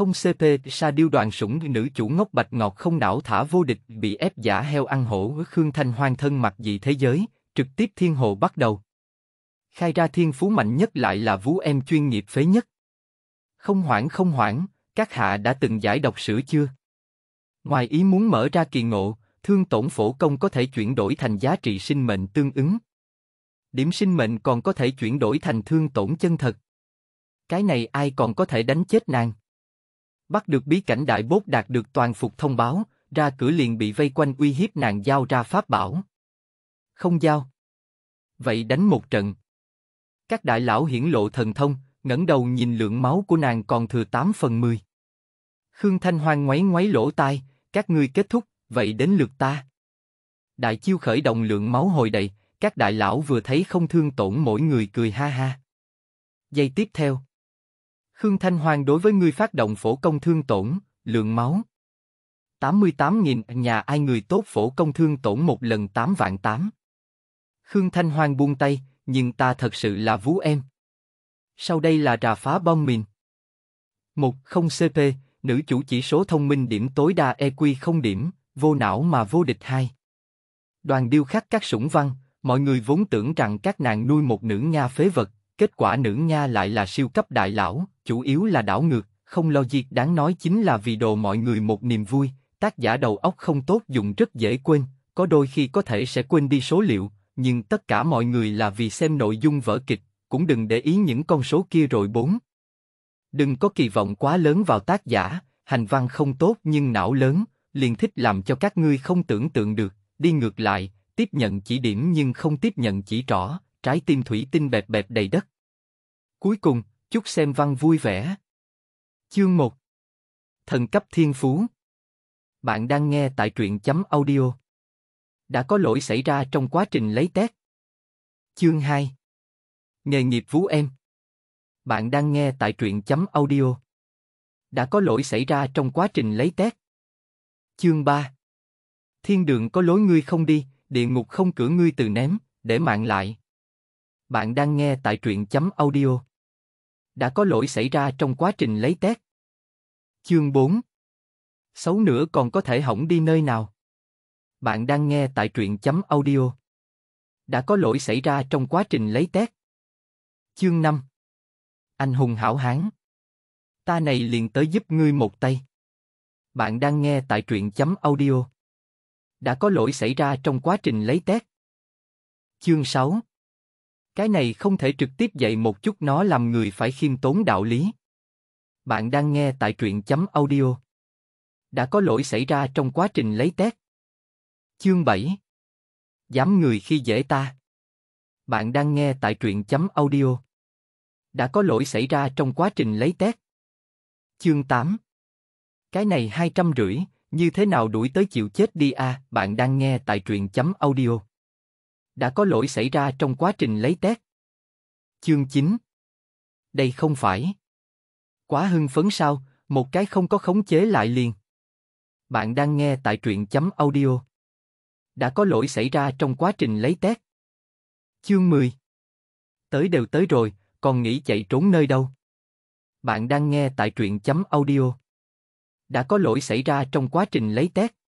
Không CP sa điêu đoàn sủng nữ chủ ngốc bạch ngọt không đảo thả vô địch bị ép giả heo ăn hổ Khương Thanh hoang thân mặt dị thế giới, trực tiếp thiên hồ bắt đầu. Khai ra thiên phú mạnh nhất lại là vũ em chuyên nghiệp phế nhất. Không hoảng không hoảng, các hạ đã từng giải độc sử chưa? Ngoài ý muốn mở ra kỳ ngộ, thương tổn phổ công có thể chuyển đổi thành giá trị sinh mệnh tương ứng. Điểm sinh mệnh còn có thể chuyển đổi thành thương tổn chân thật. Cái này ai còn có thể đánh chết nàng? bắt được bí cảnh đại bốt đạt được toàn phục thông báo, ra cửa liền bị vây quanh uy hiếp nàng giao ra pháp bảo. Không giao. Vậy đánh một trận. Các đại lão hiển lộ thần thông, ngẩng đầu nhìn lượng máu của nàng còn thừa 8 phần 10. Khương Thanh Hoang ngoáy ngoáy lỗ tai, các ngươi kết thúc, vậy đến lượt ta. Đại chiêu khởi động lượng máu hồi đầy, các đại lão vừa thấy không thương tổn mỗi người cười ha ha. Giây tiếp theo Khương Thanh Hoàng đối với ngươi phát động phổ công thương tổn, lượng máu. 88.000 nhà ai người tốt phổ công thương tổn một lần 8 vạn 8. Khương Thanh Hoàng buông tay, nhưng ta thật sự là vú em. Sau đây là trà phá bom mìn. 1. Không CP, nữ chủ chỉ số thông minh điểm tối đa EQ không điểm, vô não mà vô địch 2. Đoàn điêu khắc các sủng văn, mọi người vốn tưởng rằng các nàng nuôi một nữ nha phế vật, kết quả nữ nha lại là siêu cấp đại lão, chủ yếu là đảo ngược, không logic đáng nói chính là vì đồ mọi người một niềm vui, tác giả đầu óc không tốt dùng rất dễ quên, có đôi khi có thể sẽ quên đi số liệu, nhưng tất cả mọi người là vì xem nội dung vở kịch, cũng đừng để ý những con số kia rồi bốn. Đừng có kỳ vọng quá lớn vào tác giả, hành văn không tốt nhưng não lớn, liền thích làm cho các ngươi không tưởng tượng được, đi ngược lại, tiếp nhận chỉ điểm nhưng không tiếp nhận chỉ rõ, trái tim thủy tinh bẹp bẹp đầy đất. Cuối cùng, Chúc xem văn vui vẻ. Chương 1 Thần cấp thiên phú Bạn đang nghe tại truyện chấm audio. Đã có lỗi xảy ra trong quá trình lấy test. Chương 2 Nghề nghiệp vũ em Bạn đang nghe tại truyện chấm audio. Đã có lỗi xảy ra trong quá trình lấy test. Chương 3 Thiên đường có lối ngươi không đi, địa ngục không cửa ngươi từ ném, để mạng lại. Bạn đang nghe tại truyện chấm audio đã có lỗi xảy ra trong quá trình lấy tét. Chương 4 Xấu nữa còn có thể hỏng đi nơi nào? Bạn đang nghe tại truyện chấm audio. Đã có lỗi xảy ra trong quá trình lấy tét. Chương 5 Anh hùng hảo hán Ta này liền tới giúp ngươi một tay. Bạn đang nghe tại truyện chấm audio. Đã có lỗi xảy ra trong quá trình lấy tét. Chương 6 cái này không thể trực tiếp dạy một chút nó làm người phải khiêm tốn đạo lý. Bạn đang nghe tại truyện chấm audio. Đã có lỗi xảy ra trong quá trình lấy test. Chương 7 Dám người khi dễ ta Bạn đang nghe tại truyện chấm audio. Đã có lỗi xảy ra trong quá trình lấy test. Chương 8 Cái này hai trăm rưỡi, như thế nào đuổi tới chịu chết đi a à? bạn đang nghe tại truyện chấm audio đã có lỗi xảy ra trong quá trình lấy test. Chương 9 Đây không phải Quá hưng phấn sao, một cái không có khống chế lại liền. Bạn đang nghe tại truyện chấm audio. Đã có lỗi xảy ra trong quá trình lấy test. Chương 10 Tới đều tới rồi, còn nghĩ chạy trốn nơi đâu. Bạn đang nghe tại truyện chấm audio. Đã có lỗi xảy ra trong quá trình lấy test.